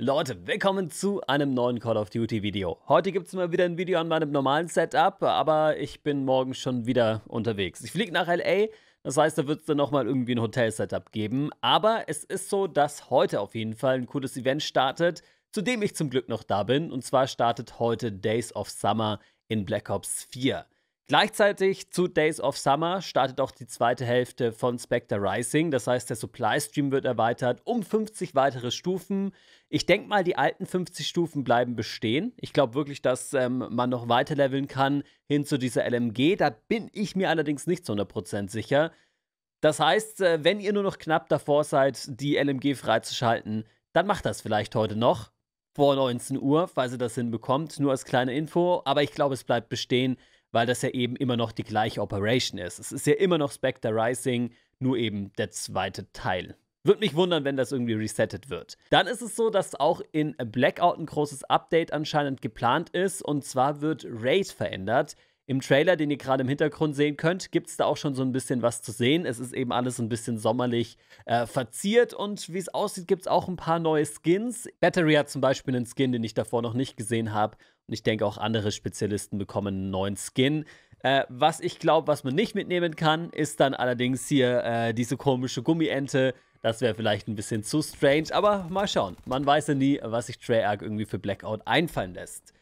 Leute, willkommen zu einem neuen Call of Duty Video. Heute gibt es mal wieder ein Video an meinem normalen Setup, aber ich bin morgen schon wieder unterwegs. Ich fliege nach L.A., das heißt, da wird es dann nochmal irgendwie ein Hotel-Setup geben. Aber es ist so, dass heute auf jeden Fall ein cooles Event startet, zu dem ich zum Glück noch da bin. Und zwar startet heute Days of Summer in Black Ops 4. Gleichzeitig zu Days of Summer startet auch die zweite Hälfte von Spectre Rising. Das heißt, der Supply Stream wird erweitert um 50 weitere Stufen. Ich denke mal, die alten 50 Stufen bleiben bestehen. Ich glaube wirklich, dass ähm, man noch weiter leveln kann hin zu dieser LMG. Da bin ich mir allerdings nicht zu 100% sicher. Das heißt, äh, wenn ihr nur noch knapp davor seid, die LMG freizuschalten, dann macht das vielleicht heute noch vor 19 Uhr, falls ihr das hinbekommt. Nur als kleine Info. Aber ich glaube, es bleibt bestehen weil das ja eben immer noch die gleiche Operation ist. Es ist ja immer noch Spectre Rising, nur eben der zweite Teil. Würde mich wundern, wenn das irgendwie resettet wird. Dann ist es so, dass auch in Blackout ein großes Update anscheinend geplant ist. Und zwar wird Raid verändert. Im Trailer, den ihr gerade im Hintergrund sehen könnt, gibt es da auch schon so ein bisschen was zu sehen. Es ist eben alles ein bisschen sommerlich äh, verziert und wie es aussieht, gibt es auch ein paar neue Skins. Battery hat zum Beispiel einen Skin, den ich davor noch nicht gesehen habe. Und ich denke, auch andere Spezialisten bekommen einen neuen Skin. Äh, was ich glaube, was man nicht mitnehmen kann, ist dann allerdings hier äh, diese komische Gummiente. Das wäre vielleicht ein bisschen zu strange, aber mal schauen. Man weiß ja nie, was sich Treyarch irgendwie für Blackout einfallen lässt.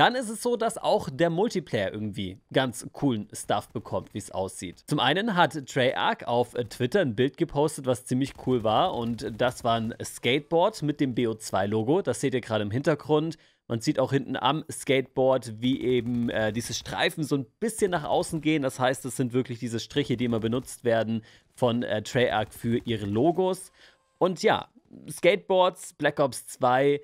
Dann ist es so, dass auch der Multiplayer irgendwie ganz coolen Stuff bekommt, wie es aussieht. Zum einen hat Treyarch auf Twitter ein Bild gepostet, was ziemlich cool war und das war ein Skateboard mit dem BO2-Logo. Das seht ihr gerade im Hintergrund. Man sieht auch hinten am Skateboard, wie eben äh, diese Streifen so ein bisschen nach außen gehen. Das heißt, es sind wirklich diese Striche, die immer benutzt werden von äh, Treyarch für ihre Logos. Und ja, Skateboards, Black Ops 2,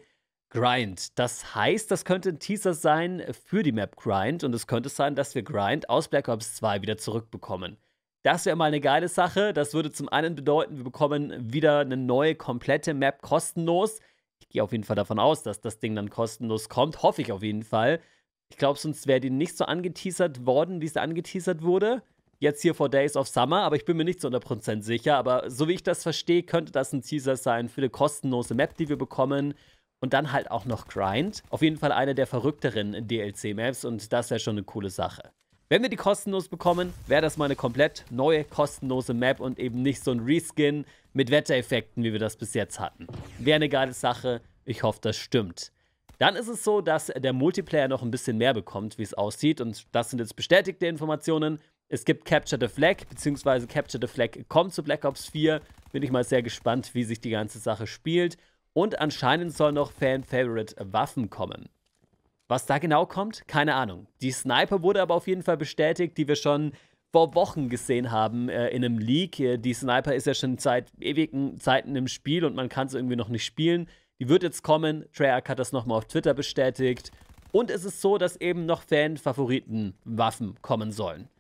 Grind. Das heißt, das könnte ein Teaser sein für die Map Grind und es könnte sein, dass wir Grind aus Black Ops 2 wieder zurückbekommen. Das wäre mal eine geile Sache. Das würde zum einen bedeuten, wir bekommen wieder eine neue komplette Map kostenlos. Ich gehe auf jeden Fall davon aus, dass das Ding dann kostenlos kommt. Hoffe ich auf jeden Fall. Ich glaube, sonst wäre die nicht so angeteasert worden, wie es angeteasert wurde. Jetzt hier vor Days of Summer, aber ich bin mir nicht zu 100% sicher. Aber so wie ich das verstehe, könnte das ein Teaser sein für eine kostenlose Map, die wir bekommen und dann halt auch noch Grind. Auf jeden Fall eine der verrückteren DLC-Maps und das ist ja schon eine coole Sache. Wenn wir die kostenlos bekommen, wäre das mal eine komplett neue kostenlose Map und eben nicht so ein Reskin mit Wettereffekten, wie wir das bis jetzt hatten. Wäre eine geile Sache, ich hoffe, das stimmt. Dann ist es so, dass der Multiplayer noch ein bisschen mehr bekommt, wie es aussieht und das sind jetzt bestätigte Informationen. Es gibt Capture the Flag, beziehungsweise Capture the Flag kommt zu Black Ops 4. Bin ich mal sehr gespannt, wie sich die ganze Sache spielt und anscheinend soll noch Fan-Favorite-Waffen kommen. Was da genau kommt, keine Ahnung. Die Sniper wurde aber auf jeden Fall bestätigt, die wir schon vor Wochen gesehen haben äh, in einem Leak. Äh, die Sniper ist ja schon seit ewigen Zeiten im Spiel und man kann es irgendwie noch nicht spielen. Die wird jetzt kommen. Treyarch hat das nochmal auf Twitter bestätigt. Und es ist so, dass eben noch Fan-Favoriten-Waffen kommen sollen.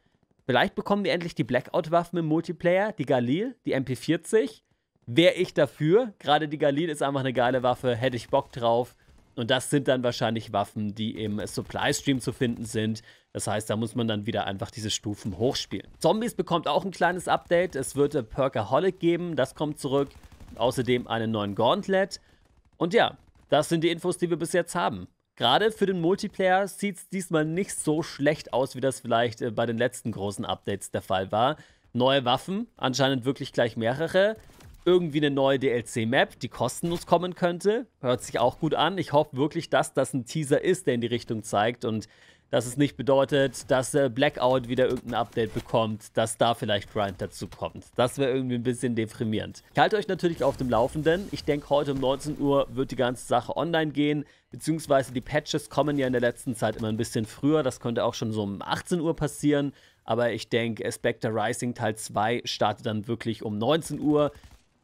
Vielleicht bekommen wir endlich die Blackout-Waffen im Multiplayer, die Galil, die MP40 wäre ich dafür. Gerade die Galil ist einfach eine geile Waffe, hätte ich Bock drauf. Und das sind dann wahrscheinlich Waffen, die im Supply Stream zu finden sind. Das heißt, da muss man dann wieder einfach diese Stufen hochspielen. Zombies bekommt auch ein kleines Update. Es wird Perkaholic geben, das kommt zurück. Außerdem einen neuen Gauntlet. Und ja, das sind die Infos, die wir bis jetzt haben. Gerade für den Multiplayer sieht es diesmal nicht so schlecht aus, wie das vielleicht äh, bei den letzten großen Updates der Fall war. Neue Waffen, anscheinend wirklich gleich mehrere irgendwie eine neue DLC-Map, die kostenlos kommen könnte. Hört sich auch gut an. Ich hoffe wirklich, dass das ein Teaser ist, der in die Richtung zeigt und dass es nicht bedeutet, dass äh, Blackout wieder irgendein Update bekommt, dass da vielleicht Grind dazu kommt. Das wäre irgendwie ein bisschen deprimierend. Ich halte euch natürlich auf dem Laufenden. Ich denke, heute um 19 Uhr wird die ganze Sache online gehen, beziehungsweise die Patches kommen ja in der letzten Zeit immer ein bisschen früher. Das könnte auch schon so um 18 Uhr passieren. Aber ich denke, Spectre Rising Teil 2 startet dann wirklich um 19 Uhr.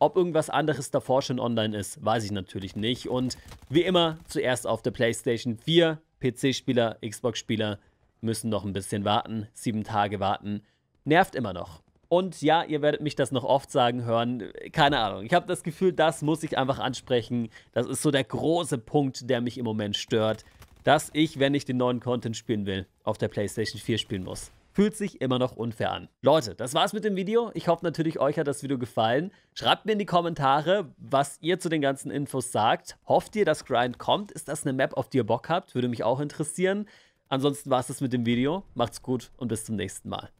Ob irgendwas anderes davor schon online ist, weiß ich natürlich nicht. Und wie immer, zuerst auf der PlayStation 4. PC-Spieler, Xbox-Spieler müssen noch ein bisschen warten, sieben Tage warten. Nervt immer noch. Und ja, ihr werdet mich das noch oft sagen hören. Keine Ahnung. Ich habe das Gefühl, das muss ich einfach ansprechen. Das ist so der große Punkt, der mich im Moment stört. Dass ich, wenn ich den neuen Content spielen will, auf der PlayStation 4 spielen muss. Fühlt sich immer noch unfair an. Leute, das war's mit dem Video. Ich hoffe natürlich, euch hat das Video gefallen. Schreibt mir in die Kommentare, was ihr zu den ganzen Infos sagt. Hofft ihr, dass Grind kommt? Ist das eine Map, auf die ihr Bock habt? Würde mich auch interessieren. Ansonsten war's das mit dem Video. Macht's gut und bis zum nächsten Mal.